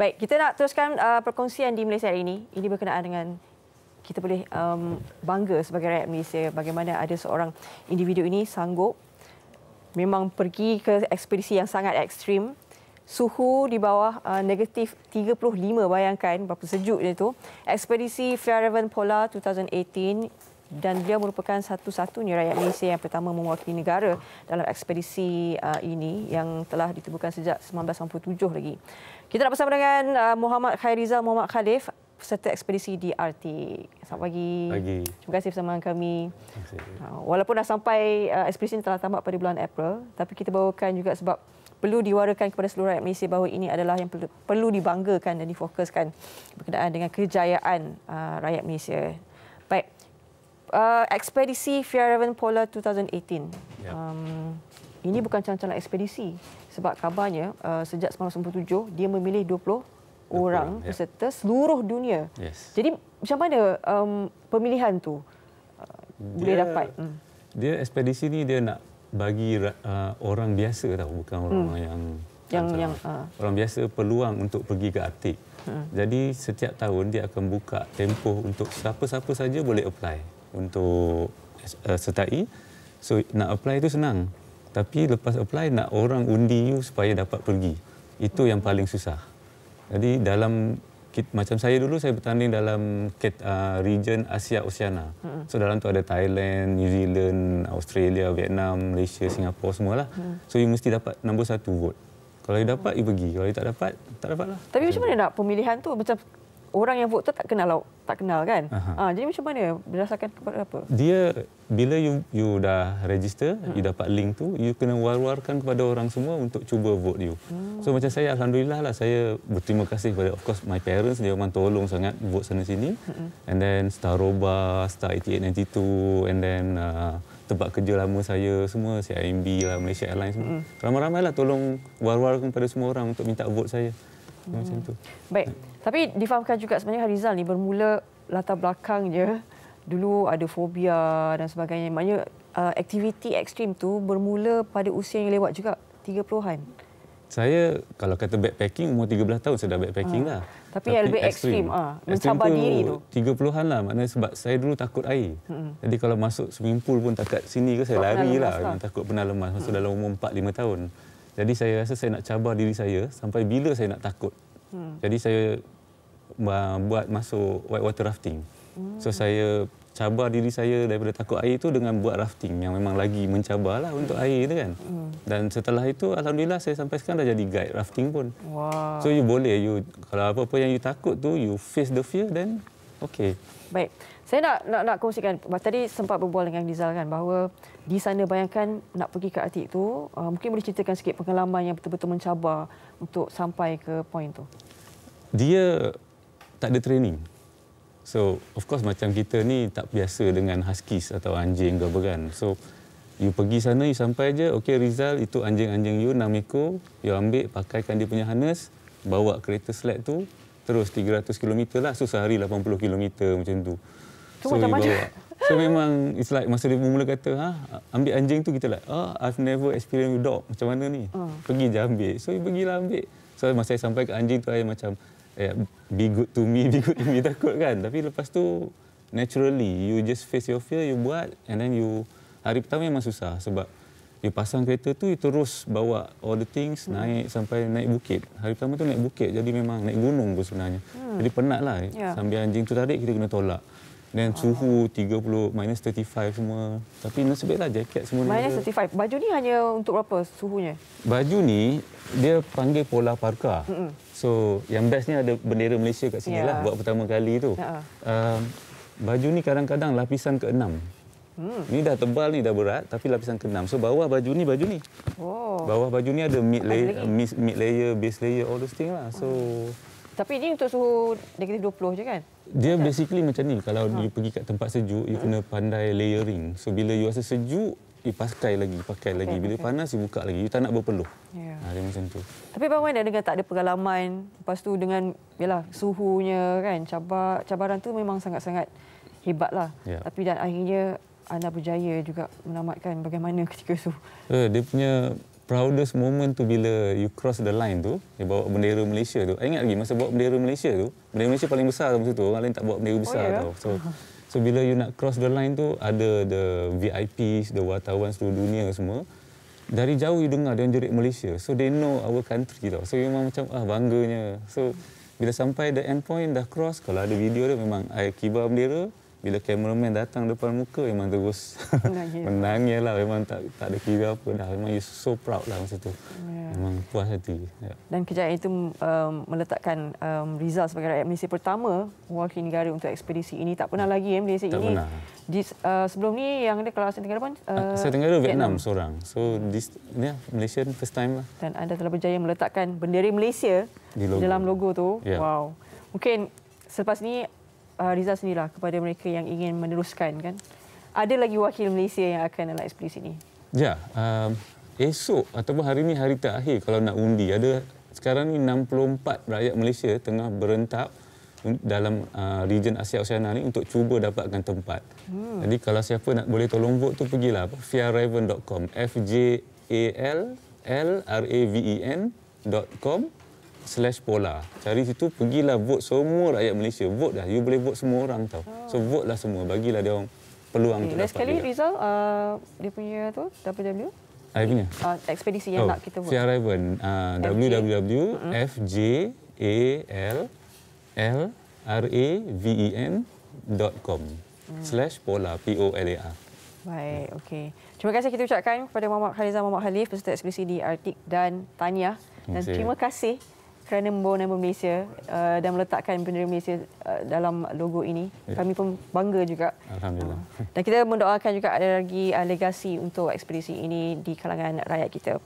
Baik, kita nak teruskan uh, perkongsian di Malaysia hari ini. Ini berkenaan dengan kita boleh um, bangga sebagai rakyat Malaysia bagaimana ada seorang individu ini sanggup memang pergi ke ekspedisi yang sangat ekstrim. Suhu di bawah uh, negatif 35, bayangkan berapa sejuk dia itu. Ekspedisi Fairhaven Polar 2018 dan beliau merupakan satu-satunya rakyat Malaysia yang pertama mewakili negara dalam ekspedisi uh, ini yang telah ditubuhkan sejak 1987 lagi. Kita nak bersama dengan uh, Muhammad Khairizal Muhammad Khalif peserta ekspedisi di RT. Selamat pagi. pagi. Terima kasih bersama kami. Uh, walaupun dah sampai ekspedisi ini telah tamat pada bulan April, tapi kita bawakan juga sebab perlu diwarakan kepada seluruh rakyat Malaysia bahawa ini adalah yang perlu, perlu dibanggakan dan difokuskan berkenaan dengan kejayaan uh, rakyat Malaysia. Baik, uh, ekspedisi Fjallraven Polar 2018. Yeah. Um, ini bukan calon-calon ekspedisi sebab kabarnya uh, sejak 1997 dia memilih 20 orang ya. peserta ya. seluruh dunia. Yes. Jadi macam mana um, pemilihan tu uh, dia, boleh dapat? Hmm. Dia ekspedisi ni dia nak bagi uh, orang biasa tau bukan orang hmm. yang yang yang uh. orang biasa peluang untuk pergi ke Arctic. Hmm. Jadi setiap tahun dia akan buka tempoh untuk siapa-siapa saja boleh apply untuk uh, eh, sertai. So nak apply itu senang. Tapi lepas apply nak orang undi you supaya dapat pergi. Itu yang paling susah. Jadi dalam macam saya dulu saya bertanding dalam uh, region Asia Oceania. Hmm. So dalam tu ada Thailand, New Zealand, Australia, Vietnam, Malaysia, Singapura semualah. Hmm. So you mesti dapat nombor satu vote. Kalau dia dapat, dia pergi. Kalau dia tak dapat, tak dapatlah. Tapi macam mana nak pemilihan tu? Macam orang yang vote tu tak kenal lauk, tak kenal kan? Ha, jadi macam mana berdasarkan kepada apa? Dia bila you you dah register, hmm. you dapat link tu, you kena war-warkan kepada orang semua untuk cuba vote you. Hmm. So macam saya alhamdulillah lah saya berterima kasih kepada of course my parents dia memang tolong sangat vote sana sini. Hmm. And then Staroba, Star 8892 and then uh, tempat kerja lama saya semua CIMB lah Malaysia Airlines semua. Hmm. Ramai-ramailah tolong war-warkan kepada semua orang untuk minta vote saya hmm. macam tu. Baik. Tapi difahamkan juga sebenarnya Rizal ni bermula latar belakang je dulu ada fobia dan sebagainya. Maknanya uh, aktiviti ekstrim tu bermula pada usia yang lewat juga 30-an. Saya kalau kata backpacking umur 13 tahun sudah backpacking ha. lah. Tapi, Tapi lebih ekstrim, ekstrim. Ha. mencabar diri tu. 30-an lah maknanya sebab saya dulu takut air. Hmm. Jadi kalau masuk semimpul pun takat sini ke saya lari lah. lah. Takut pernah lemas masuk hmm. dalam umur 4-5 tahun. Jadi saya rasa saya nak cabar diri saya sampai bila saya nak takut. Hmm. Jadi saya ah, buat masuk white water rafting. Hmm. So saya cabar diri saya daripada takut air itu dengan buat rafting yang memang lagi mencabarlah untuk hmm. air itu kan. Hmm. Dan setelah itu alhamdulillah saya sampai sekarang dah jadi guide rafting pun. Wow. So you boleh you kalau apa-apa yang you takut tu you face the fear then Okey. Baik. Saya nak nak nak kongsikan tadi sempat berbual dengan Rizal kan bahawa di sana bayangkan nak pergi ke Atik tu uh, mungkin boleh ceritakan sikit pengalaman yang betul-betul mencabar untuk sampai ke point tu. Dia tak ada training. So, of course macam kita ni tak biasa dengan huskies atau anjing ke apa kan. So, you pergi sana, you sampai je, okay Rizal, itu anjing-anjing you, nama ekor, you ambil, pakaikan dia punya harness, bawa kereta sled tu, terus 300 km lah. So sehari 80 km macam tu. So, so macam mana? So memang it's like masa dia mula kata ha ambil anjing tu kita like oh I've never experienced with dog macam mana ni. Oh. Pergi je ambil. So pergilah ambil. So masa saya sampai ke anjing tu saya macam eh, be good to me, be good to me takut kan. Tapi lepas tu naturally you just face your fear, you buat and then you hari pertama memang susah sebab dia pasang kereta tu dia terus bawa all the things hmm. naik sampai naik bukit hari pertama tu naik bukit jadi memang naik gunung pun sebenarnya hmm. jadi penat lah yeah. sambil anjing tu tarik kita kena tolak dan suhu oh. 30 minus 35 semua tapi nasib lah jaket semua minus 35 dia. baju ni hanya untuk berapa suhunya baju ni dia panggil pola parka Mm-mm. so yang best ni ada bendera Malaysia kat sini yeah. lah buat pertama kali tu uh-huh. um, baju ni kadang-kadang lapisan ke-6 Hmm. Ini dah tebal ni dah berat tapi lapisan keenam. So bawah baju ni baju ni. Oh. Bawah baju ni ada mid layer, mid layer, base layer all those thing lah. So hmm. Tapi ini untuk suhu negatif 20 je kan? Dia Masa? basically macam ni. Kalau ha. you pergi kat tempat sejuk, you kena pandai layering. So bila you rasa sejuk, you pakai lagi, pakai okay, lagi. Bila okay. panas, you buka lagi. You tak nak berpeluh. Ya. Yeah. Ha, macam tu. Tapi bang Wan dah dengar tak ada pengalaman. Lepas tu dengan yalah, suhunya kan, cabar, cabaran tu memang sangat-sangat hebatlah. Yeah. Tapi dan akhirnya anda berjaya juga menamatkan bagaimana ketika itu? Eh, dia punya proudest moment tu bila you cross the line tu, you bawa bendera Malaysia tu. I eh, ingat lagi masa bawa bendera Malaysia tu, bendera Malaysia paling besar masa tu, orang lain tak bawa bendera oh, besar oh, tau. So, so bila you nak cross the line tu, ada the VIPs, the wartawan seluruh dunia semua. Dari jauh you dengar dia jerit Malaysia. So they know our country tau. So memang macam ah bangganya. So bila sampai the end point dah cross, kalau ada video dia memang I kibar bendera, bila kameraman datang depan muka memang terus menangis lah memang tak tak ada kira apa dah memang you so proud lah masa tu yeah. memang puas hati yeah. dan kerja itu um, meletakkan um, Rizal sebagai rakyat Malaysia pertama mewakili negara untuk ekspedisi ini tak pernah lagi eh, Malaysia tak ini pernah. Di, uh, sebelum ni yang ada kelas Tenggara pun ah, uh, Asia Tenggara Vietnam, Vietnam seorang so this ni yeah, Malaysia first time lah dan anda telah berjaya meletakkan bendera Malaysia di logo. dalam logo tu yeah. wow mungkin selepas ni uh, Rizal sendirilah kepada mereka yang ingin meneruskan kan. Ada lagi wakil Malaysia yang akan dalam ekspedisi ini? Ya, um, esok ataupun hari ini hari terakhir kalau nak undi. Ada sekarang ini 64 rakyat Malaysia tengah berentap dalam uh, region Asia Oceania ni untuk cuba dapatkan tempat. Hmm. Jadi kalau siapa nak boleh tolong vote tu pergilah fjallraven.com f j a l l r a v e n .com slash pola. Cari situ, pergilah vote semua rakyat Malaysia. Vote dah. You boleh vote semua orang tau. Oh. So, vote lah semua. Bagilah dia orang peluang okay. untuk Last dapat. Last kali, Rizal, uh, dia punya tu, WW? Saya punya? Uh, ekspedisi yang oh. nak kita vote. Si Arrival. Uh, www.fjallraven.com mm. slash pola, P-O-L-A-R. Baik, ya. okey. Terima kasih kita ucapkan kepada Muhammad Khalizah, Muhammad Halif, peserta ekspedisi di Artik dan Tanya Dan Terima kasih kerana membawa nama Malaysia uh, dan meletakkan bendera Malaysia uh, dalam logo ini. Ya. Kami pun bangga juga. Alhamdulillah. Uh, dan kita mendoakan juga ada lagi uh, legasi untuk ekspedisi ini di kalangan rakyat kita.